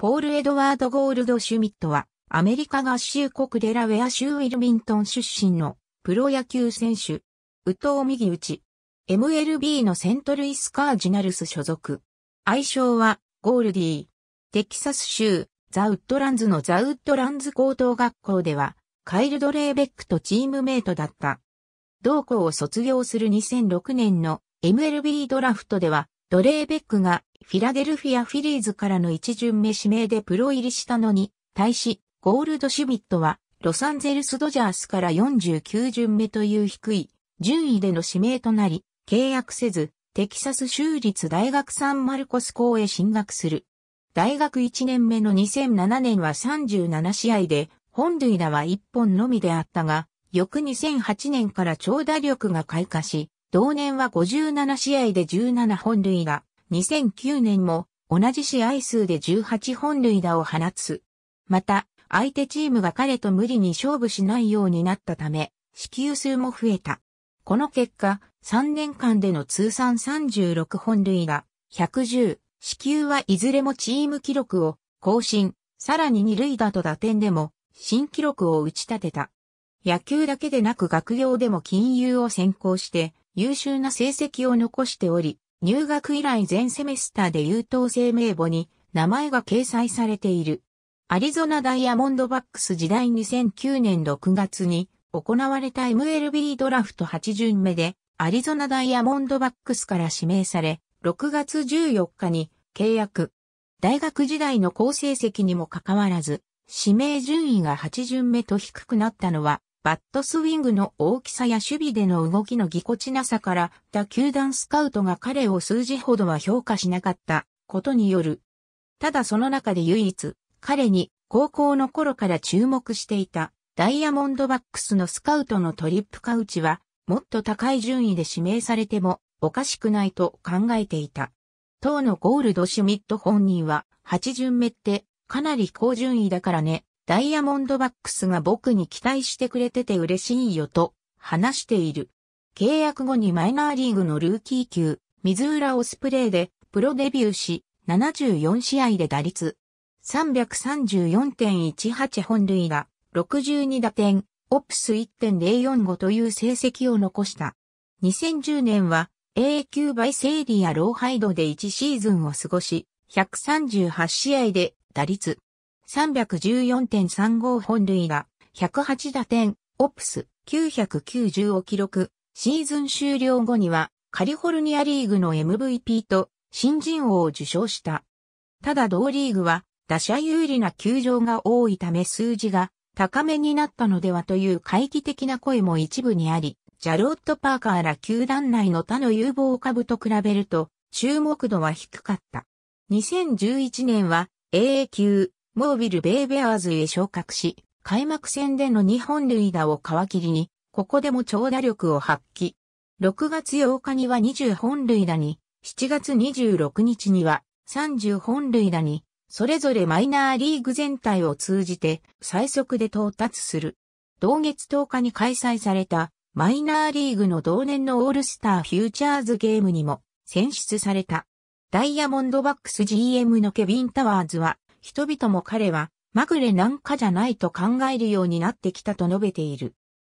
ポール・エドワード・ゴールド・シュミットは、アメリカ合衆国デラウェア州ウィルミントン出身のプロ野球選手、宇藤右打ち、MLB のセントルイス・カージナルス所属。愛称は、ゴールディー。テキサス州、ザ・ウッドランズのザ・ウッドランズ高等学校では、カイルド・レーベックとチームメイトだった。同校を卒業する2006年の MLB ドラフトでは、ドレーベックがフィラデルフィア・フィリーズからの一巡目指名でプロ入りしたのに、対し、ゴールドシュミットは、ロサンゼルス・ドジャースから49巡目という低い順位での指名となり、契約せず、テキサス州立大学サンマルコス校へ進学する。大学1年目の2007年は37試合で、本塁打は1本のみであったが、翌2008年から長打力が開花し、同年は57試合で17本塁打、2009年も同じ試合数で18本塁打を放つ。また、相手チームが彼と無理に勝負しないようになったため、支給数も増えた。この結果、3年間での通算36本塁打、110、支給はいずれもチーム記録を更新、さらに二塁打と打点でも新記録を打ち立てた。野球だけでなく学業でも金融を先行して、優秀な成績を残しており、入学以来全セメスターで優等生名簿に名前が掲載されている。アリゾナダイヤモンドバックス時代2009年6月に行われた MLB ドラフト8巡目でアリゾナダイヤモンドバックスから指名され、6月14日に契約。大学時代の好成績にもかかわらず、指名順位が8巡目と低くなったのはバットスウィングの大きさや守備での動きのぎこちなさから、他球団スカウトが彼を数字ほどは評価しなかったことによる。ただその中で唯一、彼に高校の頃から注目していたダイヤモンドバックスのスカウトのトリップカウチは、もっと高い順位で指名されてもおかしくないと考えていた。当のゴールドシュミット本人は、8巡目ってかなり高順位だからね、ダイヤモンドバックスが僕に期待してくれてて嬉しいよと話している。契約後にマイナーリーグのルーキー級、水浦オスプレイでプロデビューし、74試合で打率334.18本塁打、62打点、オプス1.045という成績を残した。2010年は A 級バイセーリア・ローハイドで1シーズンを過ごし、138試合で打率314.35本塁打、108打点、オプス990を記録。シーズン終了後にはカリフォルニアリーグの MVP と新人王を受賞した。ただ同リーグは打者有利な球場が多いため数字が高めになったのではという会議的な声も一部にあり、ジャロット・パーカーら球団内の他の有望株と比べると注目度は低かった。2011年は AA 級モービル・ベイ・ベアーズへ昇格し、開幕戦での2本塁打を皮切りに、ここでも長打力を発揮。6月8日には20本塁打に、7月26日には30本塁打に、それぞれマイナーリーグ全体を通じて最速で到達する。同月10日に開催されたマイナーリーグの同年のオールスターフューチャーズゲームにも選出された。ダイヤモンドバックス GM のケビン・タワーズは人々も彼は、まぐれなんかじゃないと考えるようになってきたと述べている。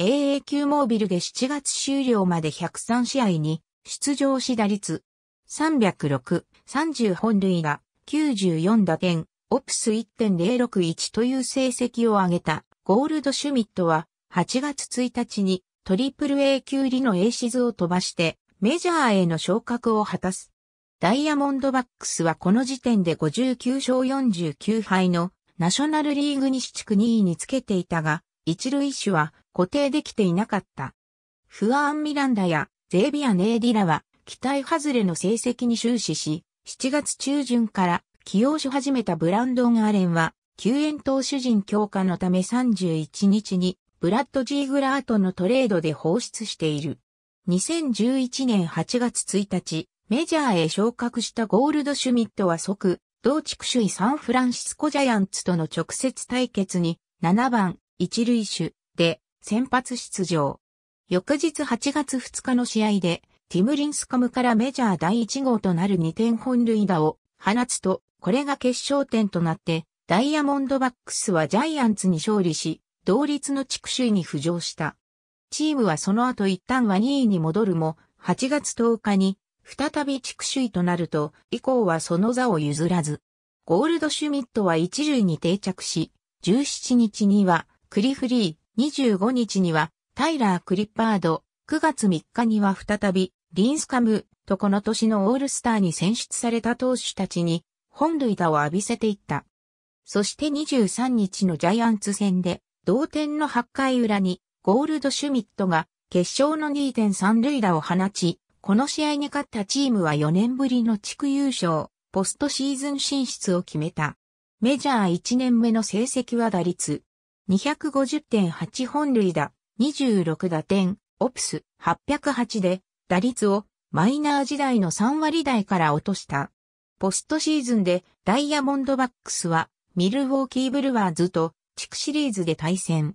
AA 級モービルで7月終了まで103試合に出場し打率306、30本塁打、94打点、オプス1.061という成績を上げたゴールドシュミットは8月1日にトリプル A 級入りの A シズを飛ばしてメジャーへの昇格を果たす。ダイヤモンドバックスはこの時点で59勝49敗のナショナルリーグ西地区2位につけていたが、一塁手は固定できていなかった。フアン・ミランダやゼービア・ネーディラは期待外れの成績に終始し、7月中旬から起用し始めたブランドン・アレンは、救援投手陣強化のため31日にブラッド・ジーグラーとのトレードで放出している。2011年8月1日、メジャーへ昇格したゴールドシュミットは即、同地区首位サンフランシスコジャイアンツとの直接対決に7番一塁手で先発出場。翌日8月2日の試合でティムリンスカムからメジャー第1号となる2点本塁打を放つと、これが決勝点となってダイヤモンドバックスはジャイアンツに勝利し、同率の地区首位に浮上した。チームはその後一旦は2位に戻るも、8月10日に再び地区首位となると、以降はその座を譲らず、ゴールドシュミットは一塁に定着し、17日にはクリフリー、25日にはタイラー・クリッパード、9月3日には再びリンスカムとこの年のオールスターに選出された投手たちに本塁打を浴びせていった。そして23日のジャイアンツ戦で同点の8回裏にゴールドシュミットが決勝の2.3塁打を放ち、この試合に勝ったチームは4年ぶりの地区優勝、ポストシーズン進出を決めた。メジャー1年目の成績は打率250.8本塁打、26打点、オプス808で打率をマイナー時代の3割台から落とした。ポストシーズンでダイヤモンドバックスはミルウォーキーブルワーズと地区シリーズで対戦。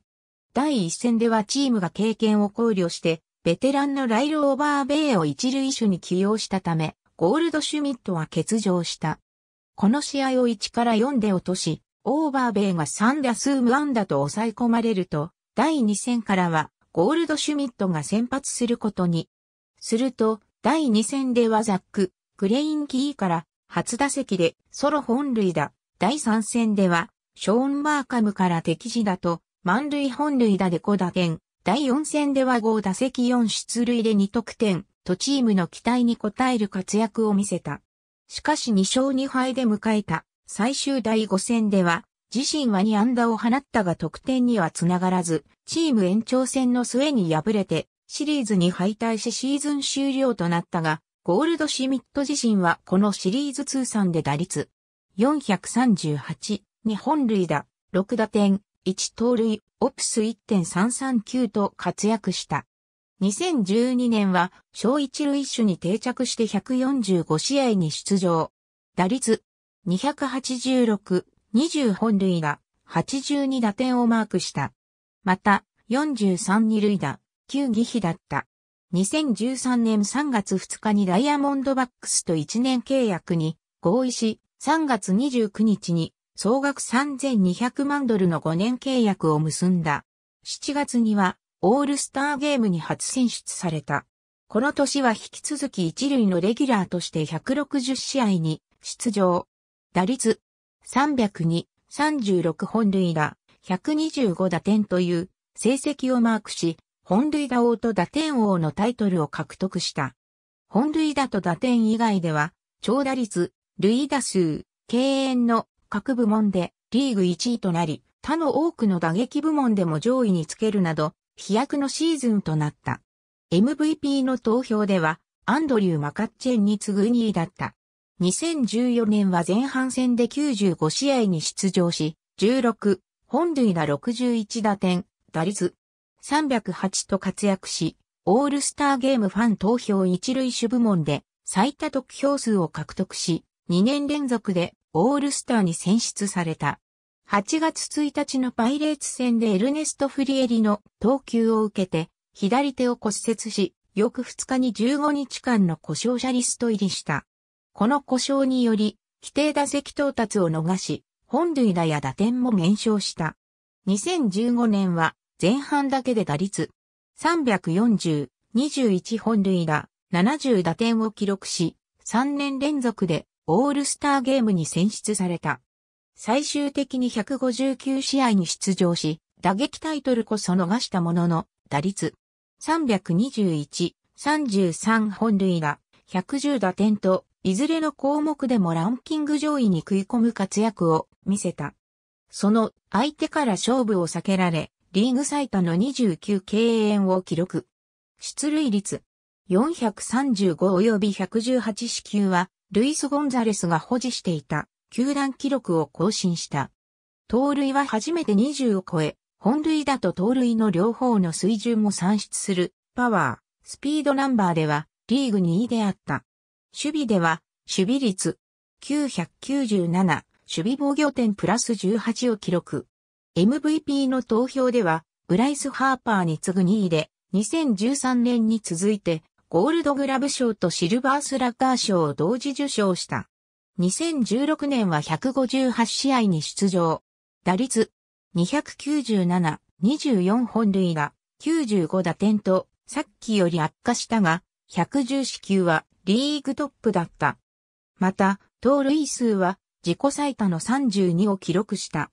第1戦ではチームが経験を考慮してベテランのライル・オーバーベイを一塁手に起用したため、ゴールドシュミットは欠場した。この試合を1から4で落とし、オーバーベイが3打数無安打と抑え込まれると、第2戦からはゴールドシュミットが先発することに。すると、第2戦ではザック、クレインキーから初打席でソロ本塁打。第3戦では、ショーン・マーカムから敵地だと満塁本塁打で5打点、第4戦では5打席4出塁で2得点、とチームの期待に応える活躍を見せた。しかし2勝2敗で迎えた最終第5戦では、自身は2安打を放ったが得点にはつながらず、チーム延長戦の末に敗れて、シリーズに敗退しシーズン終了となったが、ゴールドシミット自身はこのシリーズ通算で打率438、2本塁打、6打点、1盗塁、オプス1.339と活躍した。2012年は小一塁手に定着して145試合に出場。打率286、20本塁打、82打点をマークした。また、43二塁打、9義飛だった。2013年3月2日にダイヤモンドバックスと1年契約に合意し、3月29日に総額3200万ドルの5年契約を結んだ。7月には、オールスターゲームに初選出された。この年は引き続き一塁のレギュラーとして160試合に出場。打率302、36本塁打、125打点という成績をマークし、本塁打王と打点王のタイトルを獲得した。本塁打と打点以外では、長打率、塁打数、敬遠の各部門でリーグ1位となり、他の多くの打撃部門でも上位につけるなど、飛躍のシーズンとなった。MVP の投票では、アンドリュー・マカッチェンに次ぐ2位だった。2014年は前半戦で95試合に出場し、16、本塁打61打点、打率308と活躍し、オールスターゲームファン投票一塁手部門で最多得票数を獲得し、2年連続でオールスターに選出された。8月1日のパイレーツ戦でエルネスト・フリエリの投球を受けて、左手を骨折し、翌2日に15日間の故障者リスト入りした。この故障により、規定打席到達を逃し、本塁打や打点も減少した。2015年は前半だけで打率340、21本塁打、70打点を記録し、3年連続でオールスターゲームに選出された。最終的に159試合に出場し、打撃タイトルこそ逃したものの、打率321、33本塁打、110打点と、いずれの項目でもランキング上位に食い込む活躍を見せた。その相手から勝負を避けられ、リーグ最多の29敬遠を記録。出塁率435及び118支球はルイス・ゴンザレスが保持していた球団記録を更新した。盗塁は初めて20を超え、本塁打と盗塁の両方の水準も算出する、パワー、スピードナンバーでは、リーグ2位であった。守備では、守備率、997、守備防御点プラス18を記録。MVP の投票では、ブライス・ハーパーに次ぐ2位で、2013年に続いて、ゴールドグラブ賞とシルバースラッガー賞を同時受賞した。2016年は158試合に出場。打率297、24本塁打、95打点と、さっきより悪化したが、110球はリーグトップだった。また、盗塁数は自己最多の32を記録した。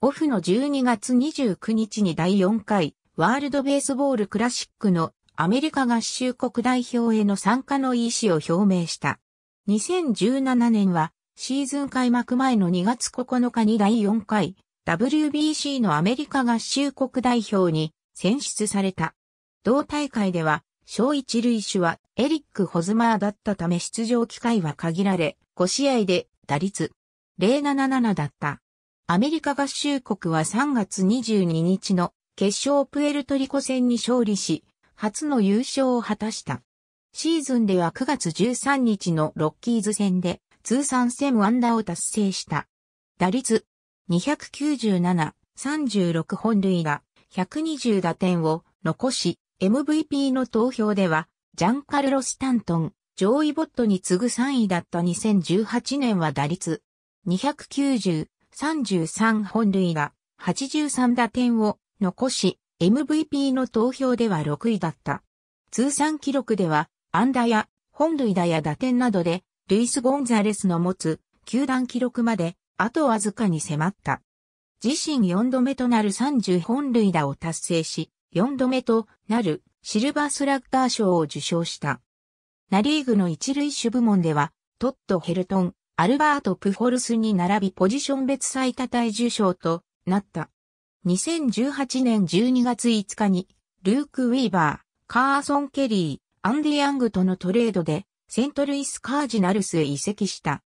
オフの12月29日に第4回ワールドベースボールクラシックのアメリカ合衆国代表への参加の意思を表明した。2017年はシーズン開幕前の2月9日に第4回 WBC のアメリカ合衆国代表に選出された。同大会では小一塁手はエリック・ホズマーだったため出場機会は限られ5試合で打率077だった。アメリカ合衆国は3月22日の決勝プエルトリコ戦に勝利し、初の優勝を果たした。シーズンでは9月13日のロッキーズ戦で通算セムアンダーを達成した。打率297、36本塁打、120打点を残し、MVP の投票では、ジャンカルロ・スタントン、上位ボットに次ぐ3位だった2018年は打率290、33本塁打、83打点を残し、MVP の投票では6位だった。通算記録では、安打や、本塁打や打点などで、ルイス・ゴンザレスの持つ、球団記録まで、あとわずかに迫った。自身4度目となる30本塁打を達成し、4度目となるシルバースラッガー賞を受賞した。ナリーグの一塁手部門では、トット・ヘルトン、アルバート・プホルスに並びポジション別最多体受賞となった。2018年12月5日に、ルーク・ウィーバー、カーソン・ケリー、アンディ・ヤングとのトレードで、セントルイス・カージナルスへ移籍した。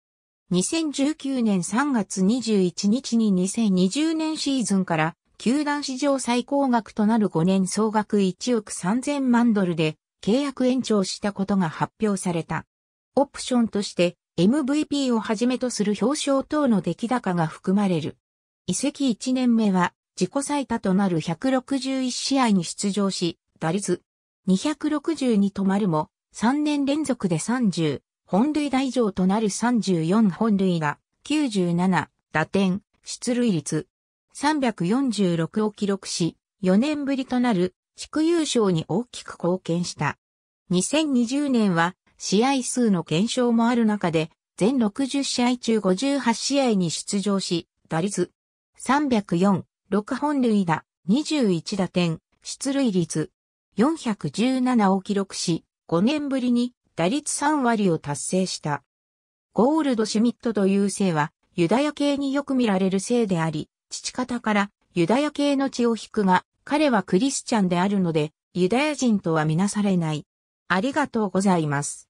2019年3月21日に2020年シーズンから、球団史上最高額となる5年総額1億3000万ドルで契約延長したことが発表された。オプションとして MVP をはじめとする表彰等の出来高が含まれる。移籍1年目は自己最多となる161試合に出場し、打率260に止まるも、3年連続で30、本塁打以上となる34本塁打、97、打点、出塁率、346を記録し、4年ぶりとなる地区優勝に大きく貢献した。2020年は試合数の減少もある中で、全60試合中58試合に出場し、打率304、6本塁打、21打点、出塁率、417を記録し、5年ぶりに打率3割を達成した。ゴールドシュミットという姓は、ユダヤ系によく見られる姓であり、父方からユダヤ系の血を引くが、彼はクリスチャンであるので、ユダヤ人とはみなされない。ありがとうございます。